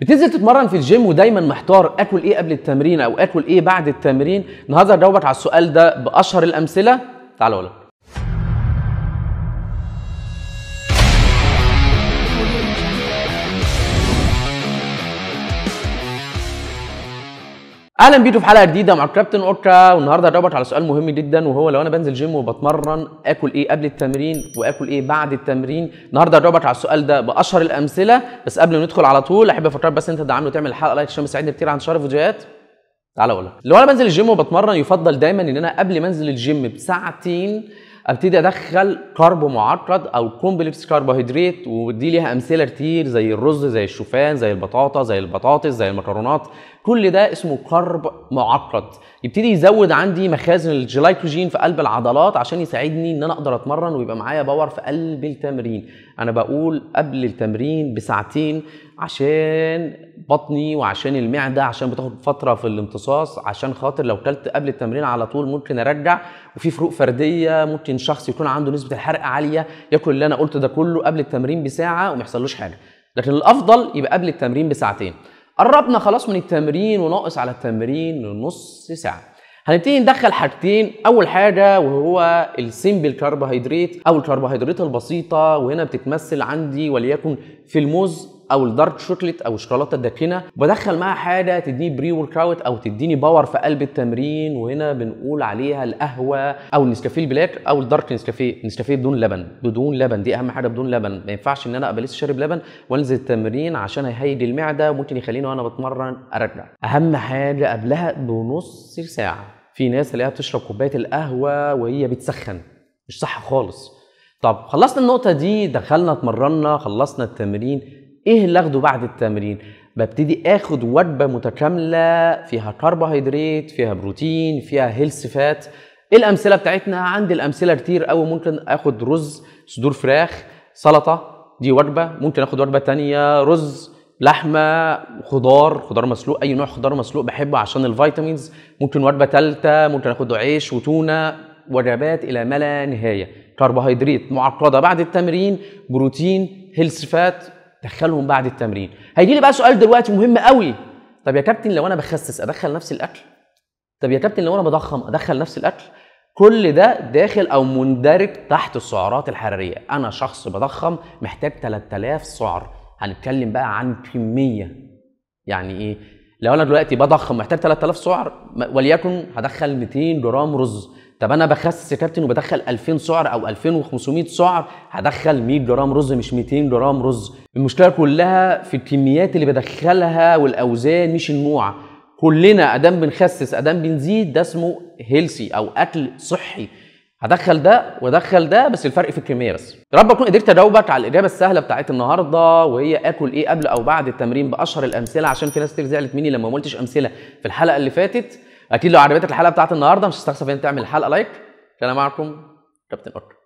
بتنزل تتمرن في الجيم ودايما محتار اكل ايه قبل التمرين او اكل ايه بعد التمرين النهارده هجاوبك على السؤال ده باشهر الامثله تعالوا اقول اهلا بيكم في حلقه جديده مع كابتن اوكا والنهارده هنربط على سؤال مهم جدا وهو لو انا بنزل جيم وبتمرن اكل ايه قبل التمرين واكل ايه بعد التمرين النهارده هنربط على السؤال ده باشهر الامثله بس قبل ما ندخل على طول احب افكرك بس انت تدعمني وتعمل الحلقه لايك عشان مساعدني كتير عن شهر فيديوهات تعالى اقولك لو انا بنزل الجيم وبتمرن يفضل دايما ان انا قبل ما انزل الجيم بساعتين ابتدي ادخل كارب معقد او كومبلكس كربوهيدرات ودي ليها امثله كتير زي الرز زي الشوفان زي البطاطا زي البطاطس زي المكرونات كل ده اسمه كارب معقد يبتدي يزود عندي مخازن الجلايكوجين في قلب العضلات عشان يساعدني ان انا اقدر اتمرن ويبقى معايا باور في قلب التمرين انا بقول قبل التمرين بساعتين عشان بطني وعشان المعده عشان بتاخد فتره في الامتصاص عشان خاطر لو كلت قبل التمرين على طول ممكن ارجع وفي فروق فرديه ممكن شخص يكون عنده نسبه الحرق عاليه ياكل اللي انا قلته ده كله قبل التمرين بساعه وما يحصلوش حاجه لكن الافضل يبقى قبل التمرين بساعتين قربنا خلاص من التمرين وناقص على التمرين نص ساعه هنبتدي ندخل حاجتين اول حاجه وهو السيمبل كربوهيدرات او الكربوهيدرات البسيطه وهنا بتتمثل عندي وليكن في الموز او الدارك شوكليت او الشوكولاته الداكنه بدخل معاها حاجه تديني بري ورك اوت او تديني باور في قلب التمرين وهنا بنقول عليها القهوه او النسكافيه البلاك او الدارك نسكافيه نسكافيه بدون لبن بدون لبن دي اهم حاجه بدون لبن ما ينفعش ان انا ابقى لسه شارب لبن وانزل التمرين عشان هيهيج المعده وممكن يخليني وانا بتمرن ارجع اهم حاجه قبلها بنص ساعه في ناس تلاقيها بتشرب كوبايه القهوه وهي بتسخن مش صح خالص طب خلصنا النقطة دي دخلنا اتمرنا خلصنا التمرين ايه اللي اخده بعد التمرين ببتدي اخد وجبه متكامله فيها كربوهيدرات فيها بروتين فيها هيلث فات الامثله بتاعتنا عندي الامثله كتير قوي ممكن اخد رز صدور فراخ سلطه دي وجبه ممكن اخد وجبه تانية رز لحمه خضار خضار مسلوق اي نوع خضار مسلوق بحبه عشان الفيتامينز ممكن وجبه ثالثه ممكن اخد عيش وتونه وجبات الى ما لا نهايه كربوهيدرات معقده بعد التمرين بروتين هيلث فات دخلهم بعد التمرين هيجي لي بقى سؤال دلوقتي مهم قوي طب يا كابتن لو انا بخسس ادخل نفس الاكل طب يا كابتن لو انا بضخم ادخل نفس الاكل كل ده داخل او مندرج تحت السعرات الحراريه انا شخص بضخم محتاج 3000 سعر هنتكلم بقى عن كميه يعني ايه لو انا دلوقتي بضخم محتاج 3000 سعر وليكن هدخل 200 جرام رز طب انا بخسس يا كابتن وبدخل 2000 سعر او 2500 سعر هدخل 100 جرام رز مش 200 جرام رز المشكله كلها في الكميات اللي بدخلها والاوزان مش النوع كلنا ادام بنخسس ادام بنزيد ده اسمه هيلسي او اكل صحي هدخل ده وادخل ده بس الفرق في الكميه بس يا رب اكون قدرت اجاوبك على الاجابه السهله بتاعت النهارده وهي اكل ايه قبل او بعد التمرين باشهر الامثله عشان في ناس كتير زعلت مني لما ما قلتش امثله في الحلقه اللي فاتت اكيد لو عجبتك الحلقه بتاعت النهارده مش هتستخسر ان تعمل الحلقه لايك كان معكم كابتن اوك